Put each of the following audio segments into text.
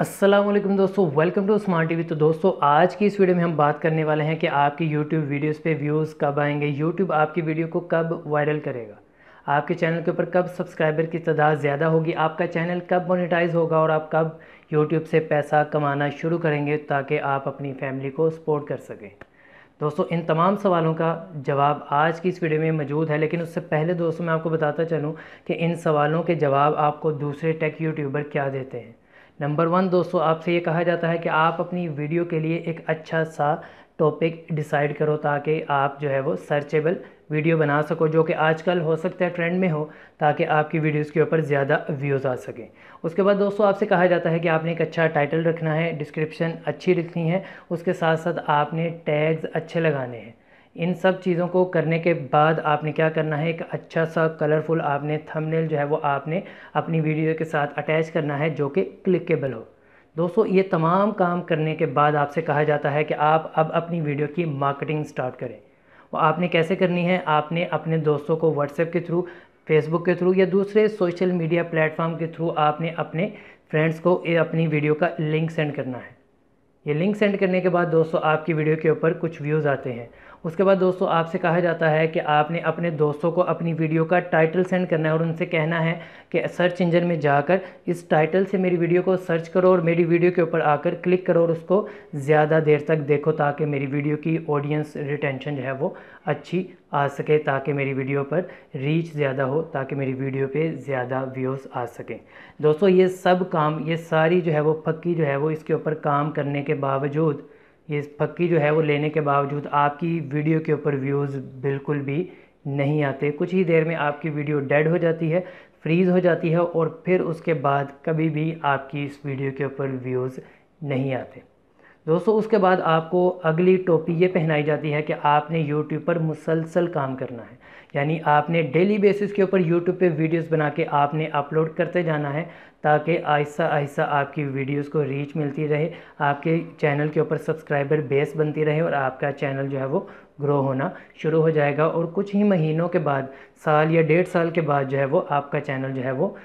असलम दोस्तों welcome to smart TV तो दोस्तों आज की इस वीडियो में हम बात करने वाले हैं कि आपकी YouTube वीडियोस पे व्यूज़ कब आएंगे YouTube आपकी वीडियो को कब वायरल करेगा आपके चैनल के ऊपर कब सब्सक्राइबर की तादाद ज़्यादा होगी आपका चैनल कब मोनेटाइज होगा और आप कब YouTube से पैसा कमाना शुरू करेंगे ताकि आप अपनी फैमिली को सपोर्ट कर सकें दोस्तों इन तमाम सवालों का जवाब आज की इस वीडियो में मौजूद है लेकिन उससे पहले दोस्तों मैं आपको बताता चलूँ कि इन सवालों के जवाब आपको दूसरे टेक यूट्यूबर क्या देते हैं नंबर वन दोस्तों आपसे ये कहा जाता है कि आप अपनी वीडियो के लिए एक अच्छा सा टॉपिक डिसाइड करो ताकि आप जो है वो सर्चेबल वीडियो बना सको जो कि आजकल हो सकता है ट्रेंड में हो ताकि आपकी वीडियोस के ऊपर ज़्यादा व्यूज़ आ सकें उसके बाद दोस्तों आपसे कहा जाता है कि आपने एक अच्छा टाइटल रखना है डिस्क्रिप्शन अच्छी लिखनी है उसके साथ साथ आपने टैग्स अच्छे लगाने हैं इन सब चीज़ों को करने के बाद आपने क्या करना है एक अच्छा सा कलरफुल आपने थंबनेल जो है वो आपने अपनी वीडियो के साथ अटैच करना है जो कि क्लिकेबल हो दोस्तों ये तमाम काम करने के बाद आपसे कहा जाता है कि आप अब अपनी वीडियो की मार्केटिंग स्टार्ट करें वो आपने कैसे करनी है आपने अपने दोस्तों को व्हाट्सएप के थ्रू फेसबुक के थ्रू या दूसरे सोशल मीडिया प्लेटफॉर्म के थ्रू आपने अपने फ्रेंड्स को अपनी वीडियो का लिंक सेंड करना है ये लिंक सेंड करने के बाद दोस्तों आपकी वीडियो के ऊपर कुछ व्यूज़ आते हैं उसके बाद दोस्तों आपसे कहा जाता है कि आपने अपने दोस्तों को अपनी वीडियो का टाइटल सेंड करना है और उनसे कहना है कि सर्च इंजन में जाकर इस टाइटल से मेरी वीडियो को सर्च करो और मेरी वीडियो के ऊपर आकर क्लिक करो और उसको ज़्यादा देर तक देखो ताकि मेरी वीडियो की ऑडियंस रिटेंशन जो है वो अच्छी आ सके ताकि मेरी वीडियो पर रीच ज़्यादा हो ताकि मेरी वीडियो पे ज़्यादा व्यूज़ आ सकें दोस्तों ये सब काम ये सारी जो है वो पक्की जो है वो इसके ऊपर काम करने के बावजूद ये पक्की जो है वो लेने के बावजूद आपकी वीडियो के ऊपर व्यूज़ बिल्कुल भी नहीं आते कुछ ही देर में आपकी वीडियो डेड हो जाती है फ्रीज़ हो जाती है और फिर उसके बाद कभी भी आपकी इस वीडियो के ऊपर व्यूज़ नहीं आते दोस्तों उसके बाद आपको अगली टोपी ये पहनाई जाती है कि आपने यूट्यूब पर मुसलसल काम करना है यानी आपने डेली बेसिस के ऊपर यूट्यूब पे वीडियोस बना के आपने अपलोड करते जाना है ताकि आहिस्ता आहिस्ता आपकी वीडियोस को रीच मिलती रहे आपके चैनल के ऊपर सब्सक्राइबर बेस बनती रहे और आपका चैनल जो है वो ग्रो होना शुरू हो जाएगा और कुछ ही महीनों के बाद साल या डेढ़ साल के बाद जो है वो आपका चैनल जो है वो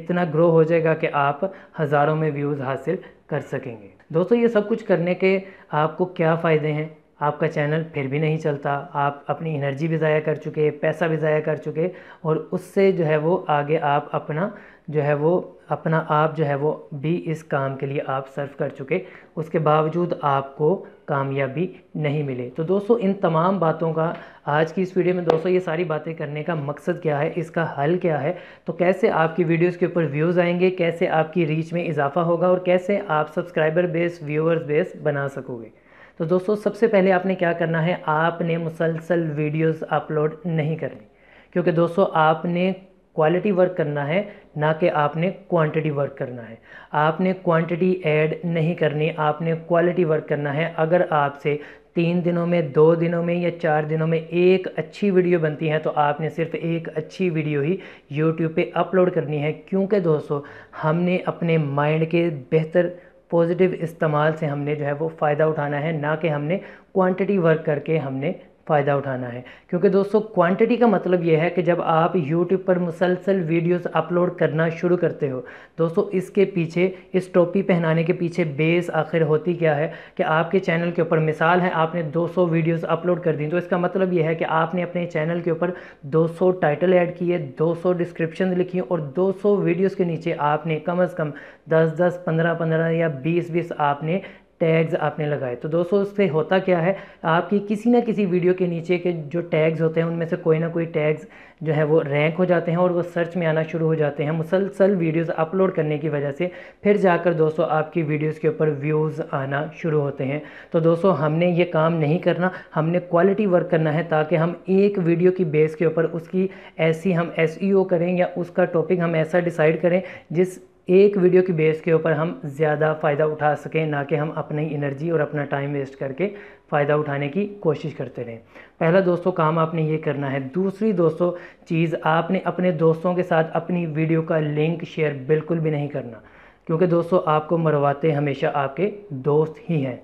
इतना ग्रो हो जाएगा कि आप हज़ारों में व्यूज़ हासिल कर सकेंगे दोस्तों ये सब कुछ करने के आपको क्या फ़ायदे हैं आपका चैनल फिर भी नहीं चलता आप अपनी एनर्जी भी ज़ाया कर चुके पैसा भी ज़ाया कर चुके और उससे जो है वो आगे आप अपना जो है वो अपना आप जो है वो भी इस काम के लिए आप सर्व कर चुके उसके बावजूद आपको कामयाबी नहीं मिले तो दोस्तों इन तमाम बातों का आज की इस वीडियो में दोस्तों ये सारी बातें करने का मकसद क्या है इसका हल क्या है तो कैसे आपकी वीडियोस के ऊपर व्यूज़ आएंगे कैसे आपकी रीच में इजाफा होगा और कैसे आप सब्सक्राइबर बेस व्यूअर्स बेस बना सकोगे तो दोस्तों सबसे पहले आपने क्या करना है आपने मुसलसल वीडियोस अपलोड नहीं करनी क्योंकि दोस्तों आपने क्वालिटी वर्क करना है ना कि आपने क्वांटिटी वर्क करना है आपने क्वांटिटी ऐड नहीं करनी आपने क्वालिटी वर्क करना है अगर आपसे तीन दिनों में दो दिनों में या चार दिनों में एक अच्छी वीडियो बनती है तो आपने सिर्फ एक अच्छी वीडियो ही यूट्यूब पे अपलोड करनी है क्योंकि दोस्तों हमने अपने माइंड के बेहतर पॉजिटिव इस्तेमाल से हमने जो है वो फ़ायदा उठाना है ना कि हमने क्वांटिटी वर्क करके हमने फ़ायदा उठाना है क्योंकि दोस्तों क्वांटिटी का मतलब यह है कि जब आप यूट्यूब पर मुसलसल वीडियोस अपलोड करना शुरू करते हो दोस्तों इसके पीछे इस टोपी पहनाने के पीछे बेस आखिर होती क्या है कि आपके चैनल के ऊपर मिसाल है आपने 200 वीडियोस अपलोड कर दी तो इसका मतलब यह है कि आपने अपने चैनल के ऊपर 200 टाइटल ऐड किए 200 डिस्क्रिप्शन लिखी और दो सौ के नीचे आपने कम अज़ कम दस दस पंद्रह पंद्रह या बीस बीस आपने टैग्स आपने लगाए तो दोस्तों उससे होता क्या है आपकी किसी ना किसी वीडियो के नीचे के जो टैग्स होते हैं उनमें से कोई ना कोई टैग्स जो है वो रैंक हो जाते हैं और वो सर्च में आना शुरू हो जाते हैं मुसलसल वीडियोस अपलोड करने की वजह से फिर जाकर दोस्तों आपकी वीडियोस के ऊपर व्यूज़ आना शुरू होते हैं तो दोस्तों हमने ये काम नहीं करना हमने क्वालिटी वर्क करना है ताकि हम एक वीडियो की बेस के ऊपर उसकी ऐसी हम एस e करें या उसका टॉपिक हम ऐसा डिसाइड करें जिस एक वीडियो की बेस के ऊपर हम ज़्यादा फ़ायदा उठा सकें ना कि हम अपनी एनर्जी और अपना टाइम वेस्ट करके फ़ायदा उठाने की कोशिश करते रहें पहला दोस्तों काम आपने ये करना है दूसरी दोस्तों चीज़ आपने अपने दोस्तों के साथ अपनी वीडियो का लिंक शेयर बिल्कुल भी नहीं करना क्योंकि दोस्तों आपको मरवाते हमेशा आपके दोस्त ही हैं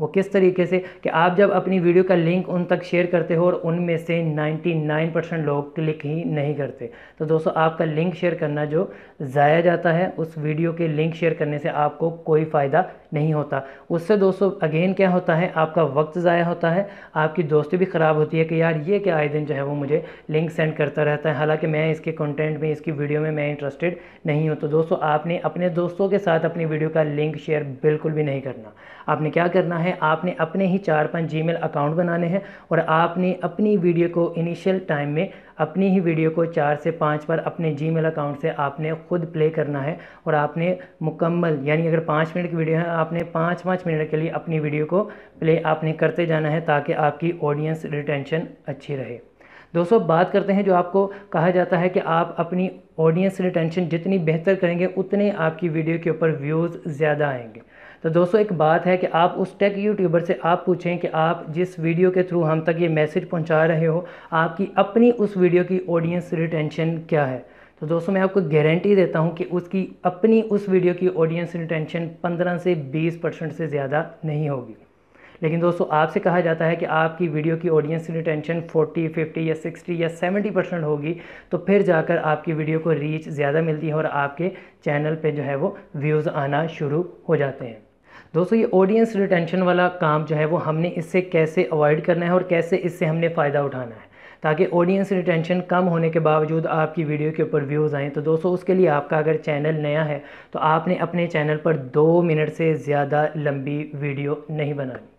वो किस तरीके से कि आप जब अपनी वीडियो का लिंक उन तक शेयर करते हो और उनमें से 99 परसेंट लोग क्लिक ही नहीं करते तो दोस्तों आपका लिंक शेयर करना जो ज़ाया जाता है उस वीडियो के लिंक शेयर करने से आपको कोई फ़ायदा नहीं होता उससे दोस्तों अगेन क्या होता है आपका वक्त ज़ाया होता है आपकी दोस्ती भी ख़राब होती है कि यार ये क्या आए दिन जो है वो मुझे लिंक सेंड करता रहता है हालांकि मैं इसके कंटेंट में इसकी वीडियो में मैं इंटरेस्टेड नहीं हूँ तो दोस्तों आपने अपने दोस्तों के साथ अपनी वीडियो का लिंक शेयर बिल्कुल भी नहीं करना आपने क्या करना है आपने अपने ही चार पाँच जी अकाउंट बनाने हैं और आपने अपनी वीडियो को इनिशियल टाइम में अपनी ही वीडियो को चार से पाँच बार अपने जी अकाउंट से आपने खुद प्ले करना है और आपने मुकम्मल यानी अगर पाँच मिनट की वीडियो है आपने पाँच पाँच मिनट के लिए अपनी वीडियो को प्ले आपने करते जाना है ताकि आपकी ऑडियंस रिटेंशन अच्छी रहे दोस्तों बात करते हैं जो आपको कहा जाता है कि आप अपनी ऑडियंस रिटेंशन जितनी बेहतर करेंगे उतने आपकी वीडियो के ऊपर व्यूज़ ज़्यादा आएंगे तो दोस्तों एक बात है कि आप उस टेक यूट्यूबर से आप पूछें कि आप जिस वीडियो के थ्रू हम तक ये मैसेज पहुंचा रहे हो आपकी अपनी उस वीडियो की ऑडियंस रिटेंशन क्या है तो दोस्तों मैं आपको गारंटी देता हूं कि उसकी अपनी उस वीडियो की ऑडियंस रिटेंशन 15 से 20 परसेंट से ज़्यादा नहीं होगी लेकिन दोस्तों आपसे कहा जाता है कि आपकी वीडियो की ऑडियंस रिटेंशन 40, 50 या 60 या 70 परसेंट होगी तो फिर जाकर आपकी वीडियो को रीच ज़्यादा मिलती है और आपके चैनल पे जो है वो व्यूज़ आना शुरू हो जाते हैं दोस्तों ये ऑडियंस रिटेंशन वाला काम जो है वो हमने इससे कैसे अवॉइड करना है और कैसे इससे हमने फ़ायदा उठाना है ताकि ऑडियंस रिटेंशन कम होने के बावजूद आपकी वीडियो के ऊपर व्यूज़ आएँ तो दोस्तों उसके लिए आपका अगर चैनल नया है तो आपने अपने चैनल पर दो मिनट से ज़्यादा लंबी वीडियो नहीं बनानी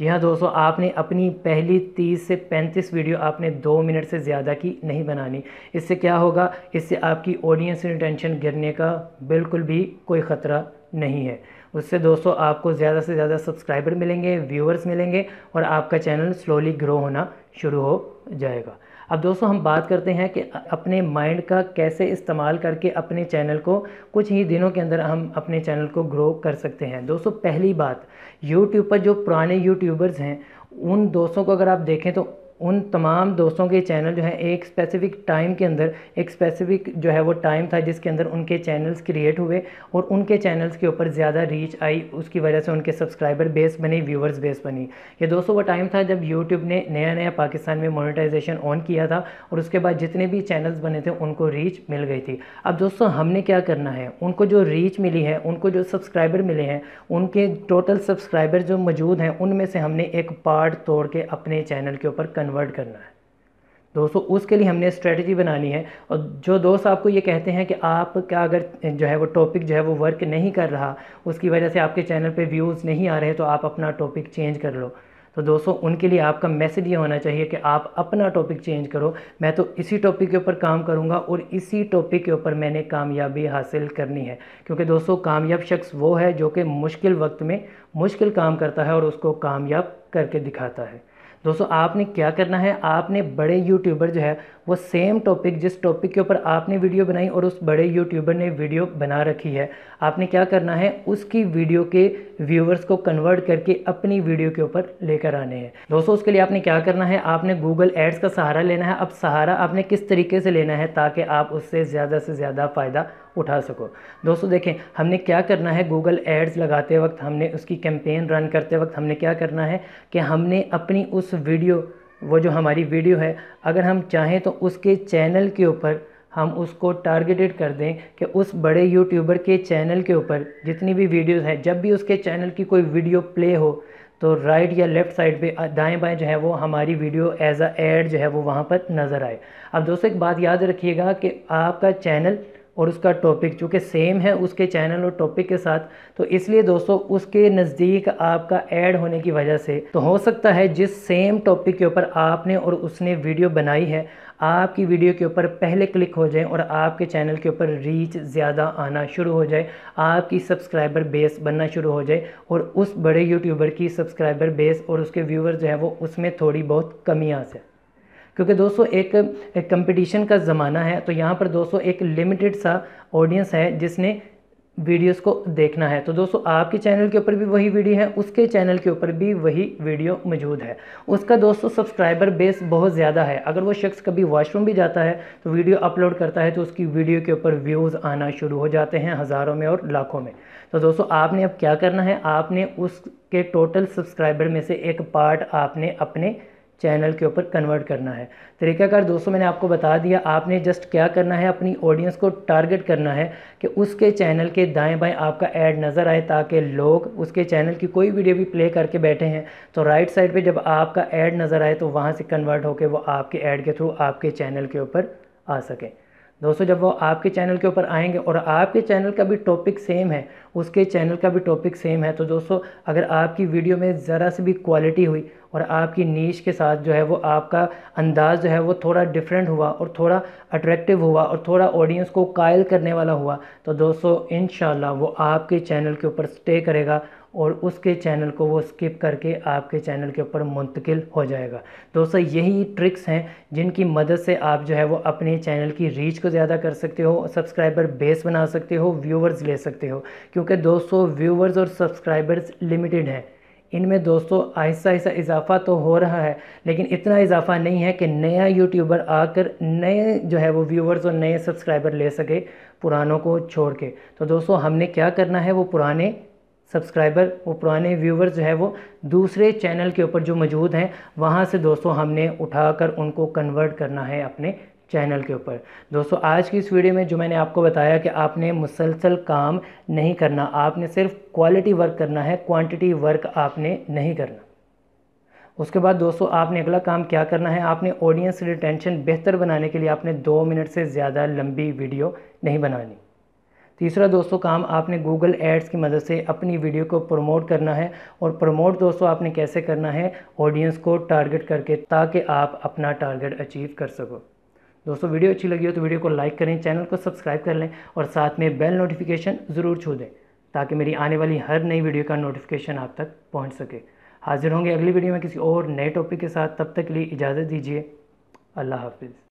जी हाँ दोस्तों आपने अपनी पहली 30 से 35 वीडियो आपने दो मिनट से ज़्यादा की नहीं बनानी इससे क्या होगा इससे आपकी ऑडियंस टेंशन गिरने का बिल्कुल भी कोई ख़तरा नहीं है उससे दोस्तों आपको ज़्यादा से ज़्यादा सब्सक्राइबर मिलेंगे व्यूअर्स मिलेंगे और आपका चैनल स्लोली ग्रो होना शुरू हो जाएगा अब दोस्तों हम बात करते हैं कि अपने माइंड का कैसे इस्तेमाल करके अपने चैनल को कुछ ही दिनों के अंदर हम अपने चैनल को ग्रो कर सकते हैं दोस्तों पहली बात यूट्यूब पर जो पुराने यूट्यूबर्स हैं उन दोस्तों को अगर आप देखें तो उन तमाम दोस्तों के चैनल जो है एक स्पेसिफ़िक टाइम के अंदर एक स्पेसिफ़िक जो है वो टाइम था जिसके अंदर उनके चैनल्स क्रिएट हुए और उनके चैनल्स के ऊपर ज़्यादा रीच आई उसकी वजह से उनके सब्सक्राइबर बेस बनी व्यूवर्स बेस बनी ये दोस्तों वो टाइम था जब यूट्यूब ने नया नया पाकिस्तान में मोनिटाइजेशन ऑन किया था और उसके बाद जितने भी चैनल्स बने थे उनको रीच मिल गई थी अब दोस्तों हमने क्या करना है उनको जो रीच मिली है उनको जो सब्सक्राइबर मिले हैं उनके टोटल सब्सक्राइबर जो मौजूद हैं उनमें से हमने एक पार्ट तोड़ के अपने चैनल के ऊपर कन्वर्ट कन्वर्ट करना है दोस्तों उसके लिए हमने स्ट्रेटजी बनानी है और जो दोस्त आपको ये कहते हैं कि आप क्या अगर जो है वो टॉपिक जो है वो वर्क नहीं कर रहा उसकी वजह से आपके चैनल पे व्यूज़ नहीं आ रहे तो आप अपना टॉपिक चेंज कर लो तो दोस्तों उनके लिए आपका मैसेज ये होना चाहिए कि आप अपना टॉपिक चेंज करो मैं तो इसी टॉपिक के ऊपर काम करूँगा और इसी टॉपिक के ऊपर मैंने कामयाबी हासिल करनी है क्योंकि दोस्तों कामयाब शख्स वो है जो कि मुश्किल वक्त में मुश्किल काम करता है और उसको कामयाब करके दिखाता है दोस्तों आपने क्या करना है आपने बड़े यूट्यूबर जो है वो सेम टॉपिक जिस टॉपिक के ऊपर आपने वीडियो बनाई और उस बड़े यूट्यूबर ने वीडियो बना रखी है आपने क्या करना है उसकी वीडियो के व्यूअर्स को कन्वर्ट करके अपनी वीडियो के ऊपर लेकर आने हैं दोस्तों उसके लिए आपने क्या करना है आपने गूगल एड्स का सहारा लेना है अब सहारा आपने किस तरीके से लेना है ताकि आप उससे ज़्यादा से ज़्यादा फ़ायदा उठा सको दोस्तों देखें हमने क्या करना है गूगल एड्स लगाते वक्त हमने उसकी कैंपेन रन करते वक्त हमने क्या करना है कि हमने अपनी उस वीडियो वो जो हमारी वीडियो है अगर हम चाहें तो उसके चैनल के ऊपर हम उसको टारगेटेड कर दें कि उस बड़े यूट्यूबर के चैनल के ऊपर जितनी भी वीडियोस हैं जब भी उसके चैनल की कोई वीडियो प्ले हो तो राइट या लेफ़्ट साइड पे दाएं बाएं जो है वो हमारी वीडियो एज अ एड जो है वो वहाँ पर नज़र आए अब दोस्तों एक बात याद रखिएगा कि आपका चैनल और उसका टॉपिक चूँकि सेम है उसके चैनल और टॉपिक के साथ तो इसलिए दोस्तों उसके नज़दीक आपका ऐड होने की वजह से तो हो सकता है जिस सेम टॉपिक के ऊपर आपने और उसने वीडियो बनाई है आपकी वीडियो के ऊपर पहले क्लिक हो जाए और आपके चैनल के ऊपर रीच ज़्यादा आना शुरू हो जाए आपकी सब्सक्राइबर बेस बनना शुरू हो जाए और उस बड़े यूट्यूबर की सब्सक्राइबर बेस और उसके व्यूअर जो है वो उसमें थोड़ी बहुत कमी आ जाए क्योंकि दोस्तों एक कंपटीशन का ज़माना है तो यहाँ पर दोस्तों एक लिमिटेड सा ऑडियंस है जिसने वीडियोस को देखना है तो दोस्तों आपके चैनल के ऊपर भी वही वीडियो है उसके चैनल के ऊपर भी वही वीडियो मौजूद है उसका दोस्तों सब्सक्राइबर बेस बहुत ज़्यादा है अगर वो शख्स कभी वॉशरूम भी जाता है तो वीडियो अपलोड करता है तो उसकी वीडियो के ऊपर व्यूज़ आना शुरू हो जाते हैं हज़ारों में और लाखों में तो दोस्तों आपने अब क्या करना है आपने उसके टोटल सब्सक्राइबर में से एक पार्ट आपने अपने चैनल के ऊपर कन्वर्ट करना है तरीकाकार दोस्तों मैंने आपको बता दिया आपने जस्ट क्या करना है अपनी ऑडियंस को टारगेट करना है कि उसके चैनल के दाएं बाएं आपका ऐड नज़र आए ताकि लोग उसके चैनल की कोई वीडियो भी प्ले करके बैठे हैं तो राइट साइड पे जब आपका ऐड नज़र आए तो वहाँ से कन्वर्ट होकर वो आपके ऐड के थ्रू आपके चैनल के ऊपर आ सकें दोस्तों जब वो आपके चैनल के ऊपर आएंगे और आपके चैनल का भी टॉपिक सेम है उसके चैनल का भी टॉपिक सेम है तो दोस्तों अगर आपकी वीडियो में ज़रा सी भी क्वालिटी हुई और आपकी नीच के साथ जो है वो आपका अंदाज़ जो है वो थोड़ा डिफरेंट हुआ और थोड़ा अट्रैक्टिव हुआ और थोड़ा ऑडियंस को कायल करने वाला हुआ तो दोस्तों इन वो आपके चैनल के ऊपर स्टे करेगा और उसके चैनल को वो स्किप करके आपके चैनल के ऊपर मुंतकिल हो जाएगा दोस्तों यही ट्रिक्स हैं जिनकी मदद से आप जो है वो अपने चैनल की रीच को ज़्यादा कर सकते हो सब्सक्राइबर बेस बना सकते हो व्यूवर्स ले सकते हो क्योंकि दोस्तों व्यूवर्स और सब्सक्राइबर्स लिमिटेड हैं इनमें दोस्तों आहिस्ता आहिस्ता इजाफा तो हो रहा है लेकिन इतना इजाफा नहीं है कि नया यूट्यूबर आकर नए जो है वो व्यूवर्स और नए सब्सक्राइबर ले सके पुरानों को छोड़ के तो दोस्तों हमने क्या करना है वो पुराने सब्सक्राइबर वो पुराने व्यूवर्स जो है वो दूसरे चैनल के ऊपर जो मौजूद हैं वहाँ से दोस्तों हमने उठाकर उनको कन्वर्ट करना है अपने चैनल के ऊपर दोस्तों आज की इस वीडियो में जो मैंने आपको बताया कि आपने मुसलसल काम नहीं करना आपने सिर्फ क्वालिटी वर्क करना है क्वांटिटी वर्क आपने नहीं करना उसके बाद दोस्तों आपने अगला काम क्या करना है आपने ऑडियंस रिटेंशन बेहतर बनाने के लिए आपने दो मिनट से ज़्यादा लंबी वीडियो नहीं बनानी तीसरा दोस्तों काम आपने गूगल एड्स की मदद से अपनी वीडियो को प्रमोट करना है और प्रमोट दोस्तों आपने कैसे करना है ऑडियंस को टारगेट करके ताकि आप अपना टारगेट अचीव कर सको दोस्तों वीडियो अच्छी लगी हो तो वीडियो को लाइक करें चैनल को सब्सक्राइब कर लें और साथ में बेल नोटिफिकेशन ज़रूर छू दें ताकि मेरी आने वाली हर नई वीडियो का नोटिफिकेशन आप तक पहुंच सके हाजिर होंगे अगली वीडियो में किसी और नए टॉपिक के साथ तब तक के लिए इजाज़त दीजिए अल्लाह हाफिज़